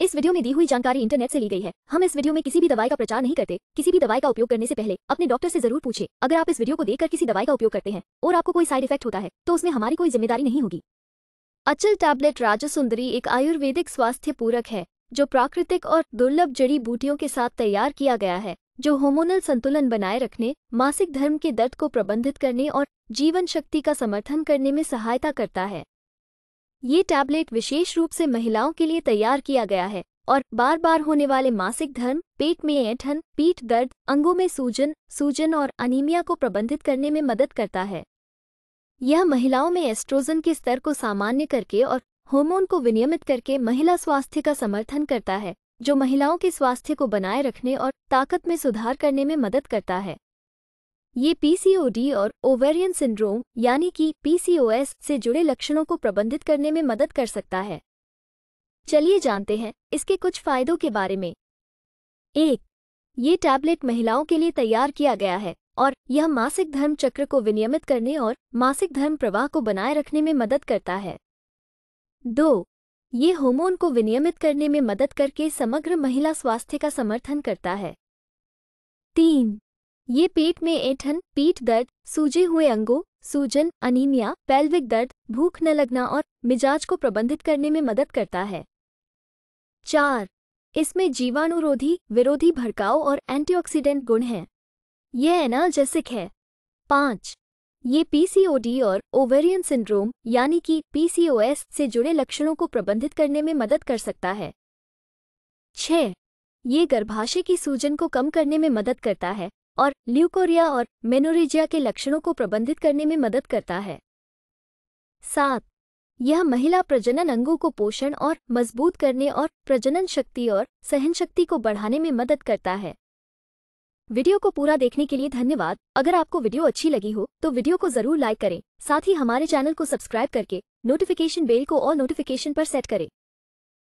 इस वीडियो में दी हुई जानकारी इंटरनेट से ली गई है हम इस वीडियो में किसी भी दवाई का प्रचार नहीं करते किसी भी दवाई का उपयोग करने से पहले अपने डॉक्टर से जरूर पूछे अगर आप इस वीडियो को देखकर किसी दवाई का उपयोग करते हैं और आपको कोई साइड इफेक्ट होता है तो उसमें हमारी कोई जिम्मेदारी नहीं होगी अचल टैबलेट राजसुंदरी एक आयुर्वेदिक स्वास्थ्य पूरक है जो प्राकृतिक और दुर्लभ जड़ी बूटियों के साथ तैयार किया गया है जो होमोनल संतुलन बनाए रखने मासिक धर्म के दर्द को प्रबंधित करने और जीवन शक्ति का समर्थन करने में सहायता करता है ये टैबलेट विशेष रूप से महिलाओं के लिए तैयार किया गया है और बार बार होने वाले मासिक धर्म पेट में ऐठन पीठ दर्द अंगों में सूजन सूजन और अनीमिया को प्रबंधित करने में मदद करता है यह महिलाओं में एस्ट्रोजन के स्तर को सामान्य करके और हार्मोन को विनियमित करके महिला स्वास्थ्य का समर्थन करता है जो महिलाओं के स्वास्थ्य को बनाए रखने और ताकत में सुधार करने में मदद करता है ये पीसीओडी और ओवेरियन सिंड्रोम यानी कि पीसीओएस से जुड़े लक्षणों को प्रबंधित करने में मदद कर सकता है चलिए जानते हैं इसके कुछ फायदों के बारे में एक ये टैबलेट महिलाओं के लिए तैयार किया गया है और यह मासिक धर्म चक्र को विनियमित करने और मासिक धर्म प्रवाह को बनाए रखने में मदद करता है दो ये होमोन को विनियमित करने में मदद करके समग्र महिला स्वास्थ्य का समर्थन करता है तीन ये पेट में ऐठन पीठ दर्द सूजे हुए अंगों सूजन अनीमिया पैल्विक दर्द भूख न लगना और मिजाज को प्रबंधित करने में मदद करता है चार इसमें जीवाणुरोधी विरोधी भड़काव और एंटीऑक्सीडेंट गुण हैं यह एनाल्जेसिक है पाँच ये पीसीओडी और ओवेरियन सिंड्रोम यानी कि पीसीओएस से जुड़े लक्षणों को प्रबंधित करने में मदद कर सकता है छ ये गर्भाशय की सूजन को कम करने में मदद करता है और ल्यूकोरिया और मेनोरिजिया के लक्षणों को प्रबंधित करने में मदद करता है सात यह महिला प्रजनन अंगों को पोषण और मजबूत करने और प्रजनन शक्ति और सहन शक्ति को बढ़ाने में मदद करता है वीडियो को पूरा देखने के लिए धन्यवाद अगर आपको वीडियो अच्छी लगी हो तो वीडियो को जरूर लाइक करें साथ ही हमारे चैनल को सब्सक्राइब करके नोटिफिकेशन बेल को और नोटिफिकेशन पर सेट करें